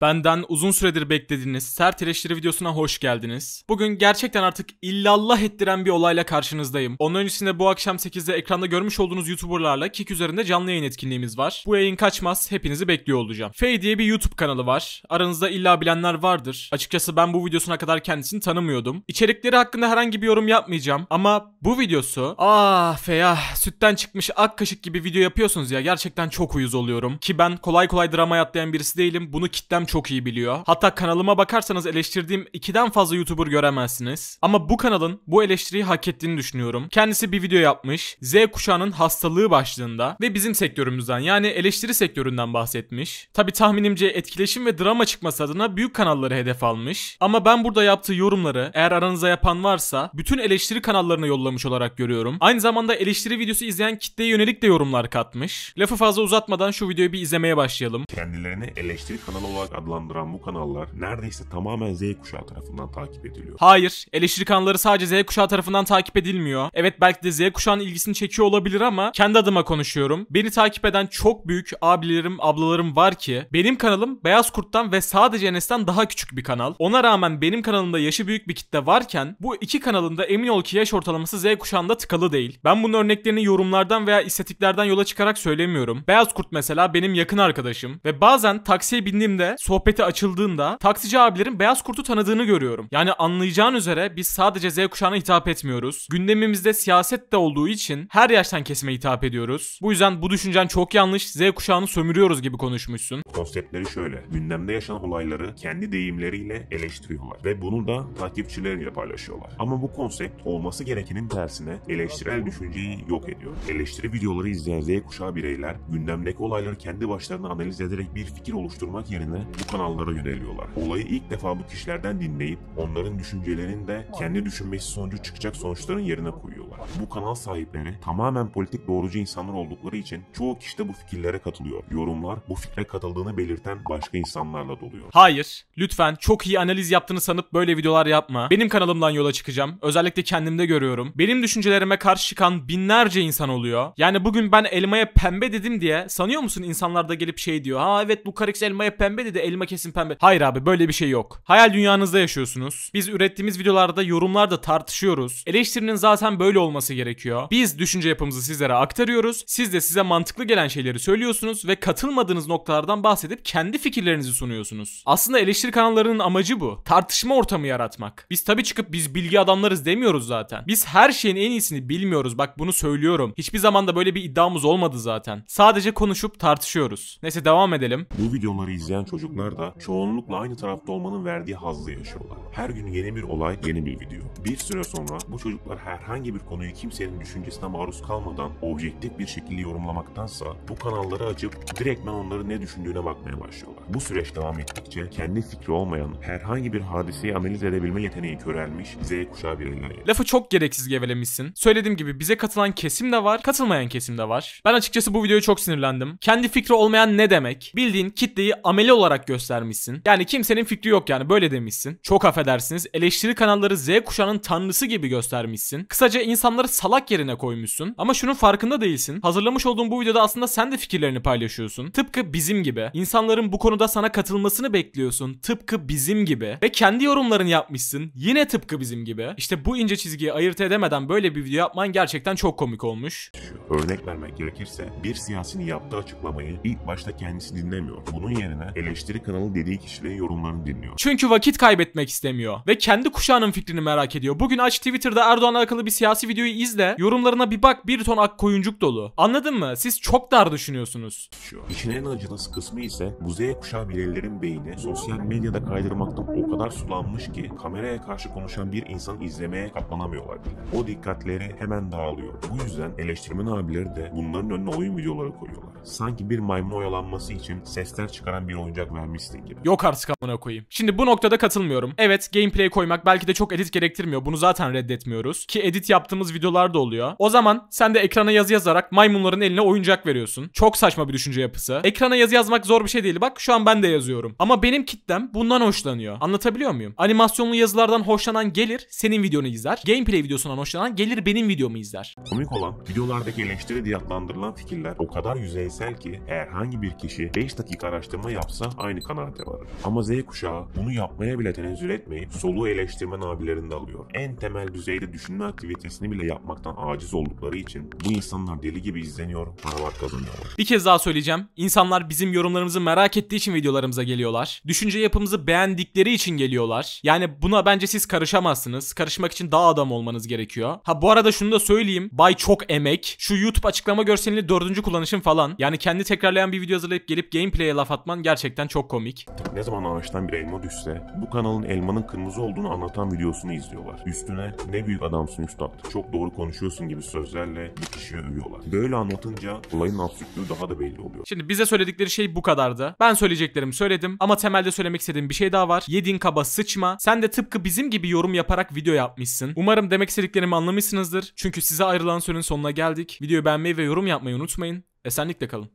Benden uzun süredir beklediğiniz sert eleştiri videosuna hoş geldiniz. Bugün gerçekten artık illallah ettiren bir olayla karşınızdayım. Onun öncesinde bu akşam 8'de ekranda görmüş olduğunuz YouTuber'larla Kik üzerinde canlı yayın etkinliğimiz var. Bu yayın kaçmaz, hepinizi bekliyor olacağım. Faye diye bir YouTube kanalı var. Aranızda illa bilenler vardır. Açıkçası ben bu videosuna kadar kendisini tanımıyordum. İçerikleri hakkında herhangi bir yorum yapmayacağım ama bu videosu... Ah Faye ah, sütten çıkmış ak kaşık gibi video yapıyorsunuz ya gerçekten çok uyuz oluyorum. Ki ben kolay kolay drama atlayan birisi değilim. Bunu kitlem çok iyi biliyor. Hatta kanalıma bakarsanız eleştirdiğim ikiden fazla YouTuber göremezsiniz. Ama bu kanalın bu eleştiriyi hak ettiğini düşünüyorum. Kendisi bir video yapmış. Z kuşağının hastalığı başlığında ve bizim sektörümüzden yani eleştiri sektöründen bahsetmiş. Tabi tahminimce etkileşim ve drama çıkması adına büyük kanalları hedef almış. Ama ben burada yaptığı yorumları eğer aranıza yapan varsa bütün eleştiri kanallarına yollamış olarak görüyorum. Aynı zamanda eleştiri videosu izleyen kitleye yönelik de yorumlar katmış. Lafı fazla uzatmadan şu videoyu bir izlemeye başlayalım. Kendilerini eleştiri kanalı olarak adlandıran bu kanallar neredeyse tamamen Z kuşağı tarafından takip ediliyor. Hayır, eleştiri kanalları sadece Z kuşağı tarafından takip edilmiyor. Evet belki de Z kuşağının ilgisini çekiyor olabilir ama kendi adıma konuşuyorum. Beni takip eden çok büyük abilerim, ablalarım var ki benim kanalım Beyaz Kurt'tan ve sadece Enes'ten daha küçük bir kanal. Ona rağmen benim kanalımda yaşı büyük bir kitle varken bu iki kanalında emin ol ki yaş ortalaması Z kuşağında tıkalı değil. Ben bunun örneklerini yorumlardan veya istatiklerden yola çıkarak söylemiyorum. Beyaz Kurt mesela benim yakın arkadaşım ve bazen taksiye bindiğimde sohbeti açıldığında taksici abilerin beyaz kurtu tanıdığını görüyorum. Yani anlayacağın üzere biz sadece Z kuşağına hitap etmiyoruz. Gündemimizde siyaset de olduğu için her yaştan kesime hitap ediyoruz. Bu yüzden bu düşüncen çok yanlış. Z kuşağını sömürüyoruz gibi konuşmuşsun. Konseptleri şöyle. Gündemde yaşanan olayları kendi deyimleriyle eleştiriyorlar ve bunu da takipçileriyle paylaşıyorlar. Ama bu konsept olması gerekenin tersine eleştirel düşünceyi yok ediyor. Eleştiri videoları izleyen Z kuşağı bireyler gündemdeki olayları kendi başlarına analiz ederek bir fikir oluşturmak yerine bu kanallara yöneliyorlar. Olayı ilk defa bu kişilerden dinleyip onların düşüncelerini de kendi düşünmesi sonucu çıkacak sonuçların yerine koyuyorlar. Bu kanal sahipleri tamamen politik doğrucu insanlar oldukları için çoğu kişi de bu fikirlere katılıyor. Yorumlar bu fikre katıldığını belirten başka insanlarla doluyor. Hayır. Lütfen çok iyi analiz yaptığını sanıp böyle videolar yapma. Benim kanalımdan yola çıkacağım. Özellikle kendimde görüyorum. Benim düşüncelerime karşı çıkan binlerce insan oluyor. Yani bugün ben elmaya pembe dedim diye sanıyor musun insanlar da gelip şey diyor. Ha evet bu Karix elmaya pembe dedi elma kesin pembe. Hayır abi böyle bir şey yok. Hayal dünyanızda yaşıyorsunuz. Biz ürettiğimiz videolarda yorumlarda tartışıyoruz. Eleştirinin zaten böyle olması gerekiyor. Biz düşünce yapımızı sizlere aktarıyoruz. Siz de size mantıklı gelen şeyleri söylüyorsunuz ve katılmadığınız noktalardan bahsedip kendi fikirlerinizi sunuyorsunuz. Aslında eleştiri kanallarının amacı bu. Tartışma ortamı yaratmak. Biz tabi çıkıp biz bilgi adamlarız demiyoruz zaten. Biz her şeyin en iyisini bilmiyoruz. Bak bunu söylüyorum. Hiçbir zaman da böyle bir iddiamız olmadı zaten. Sadece konuşup tartışıyoruz. Neyse devam edelim. Bu videoları izleyen çocuk çocuklar da çoğunlukla aynı tarafta olmanın verdiği hazzı yaşıyorlar. Her gün yeni bir olay, yeni bir video. Bir süre sonra bu çocuklar herhangi bir konuyu kimsenin düşüncesine maruz kalmadan objektif bir şekilde yorumlamaktansa bu kanalları açıp direktmen onların ne düşündüğüne bakmaya başlıyorlar. Bu süreç devam ettikçe kendi fikri olmayan herhangi bir hadiseyi analiz edebilme yeteneği körelmiş Z kuşağı bireyleri. Lafı çok gereksiz gevelemişsin. Söylediğim gibi bize katılan kesim de var, katılmayan kesim de var. Ben açıkçası bu videoya çok sinirlendim. Kendi fikri olmayan ne demek? Bildiğin kitleyi ameli olarak göstermişsin. Yani kimsenin fikri yok yani böyle demişsin. Çok affedersiniz eleştiri kanalları Z kuşağının tanrısı gibi göstermişsin. Kısaca insanları salak yerine koymuşsun. Ama şunun farkında değilsin. Hazırlamış olduğum bu videoda aslında sen de fikirlerini paylaşıyorsun. Tıpkı bizim gibi. İnsanların bu konuda sana katılmasını bekliyorsun. Tıpkı bizim gibi. Ve kendi yorumlarını yapmışsın. Yine tıpkı bizim gibi. İşte bu ince çizgiyi ayırt edemeden böyle bir video yapman gerçekten çok komik olmuş. Örnek vermek gerekirse bir siyasi yaptığı açıklamayı ilk başta kendisi dinlemiyor. Bunun yerine eleştiri eleştiri kanalı dediği kişilerin yorumlarını dinliyor. Çünkü vakit kaybetmek istemiyor ve kendi kuşağının fikrini merak ediyor. Bugün aç Twitter'da Erdoğan'la alakalı bir siyasi videoyu izle, yorumlarına bir bak bir ton ak koyuncuk dolu. Anladın mı? Siz çok dar düşünüyorsunuz. Şu. İşin en acılısı kısmı ise bu Z kuşağı bireylerin beyni sosyal medyada kaydırmaktan o kadar sulanmış ki kameraya karşı konuşan bir insan izlemeye katlanamıyorlar. O dikkatleri hemen dağılıyor. Bu yüzden eleştirmen abileri de bunların önüne oyun videoları koyuyorlar sanki bir maymun oyalanması için sesler çıkaran bir oyuncak vermişsin gibi. Yok artık amına koyayım. Şimdi bu noktada katılmıyorum. Evet gameplay koymak belki de çok edit gerektirmiyor. Bunu zaten reddetmiyoruz. Ki edit yaptığımız videolar da oluyor. O zaman sen de ekrana yazı yazarak maymunların eline oyuncak veriyorsun. Çok saçma bir düşünce yapısı. Ekrana yazı yazmak zor bir şey değil. Bak şu an ben de yazıyorum. Ama benim kitlem bundan hoşlanıyor. Anlatabiliyor muyum? Animasyonlu yazılardan hoşlanan gelir senin videonu izler. Gameplay videosundan hoşlanan gelir benim videomu izler. Komik olan videolardaki eleştiri diye adlandırılan fikirler o kadar yüzeysel bilimsel ki eğer hangi bir kişi 5 dakika araştırma yapsa aynı kanaate varır. Ama Z kuşağı bunu yapmaya bile tenezzül etmeyip soluğu eleştirmen abilerinde alıyor. En temel düzeyde düşünme aktivitesini bile yapmaktan aciz oldukları için bu insanlar deli gibi izleniyor, paralar kazanıyorlar. Bir kez daha söyleyeceğim. İnsanlar bizim yorumlarımızı merak ettiği için videolarımıza geliyorlar. Düşünce yapımızı beğendikleri için geliyorlar. Yani buna bence siz karışamazsınız. Karışmak için daha adam olmanız gerekiyor. Ha bu arada şunu da söyleyeyim. Bay çok emek. Şu YouTube açıklama görselini dördüncü kullanışım falan. Yani kendi tekrarlayan bir video hazırlayıp gelip gameplay'e laf atman gerçekten çok komik. Ne zaman ağaçtan bir elma düşse bu kanalın elmanın kırmızı olduğunu anlatan videosunu izliyorlar. Üstüne ne büyük adamsın üstad çok doğru konuşuyorsun gibi sözlerle bir kişiye övüyorlar. Böyle anlatınca olayın absürtlüğü daha da belli oluyor. Şimdi bize söyledikleri şey bu kadardı. Ben söyleyeceklerimi söyledim ama temelde söylemek istediğim bir şey daha var. Yedin kaba sıçma. Sen de tıpkı bizim gibi yorum yaparak video yapmışsın. Umarım demek istediklerimi anlamışsınızdır. Çünkü size ayrılan sürenin sonuna geldik. Videoyu beğenmeyi ve yorum yapmayı unutmayın. Esenlikle kalın.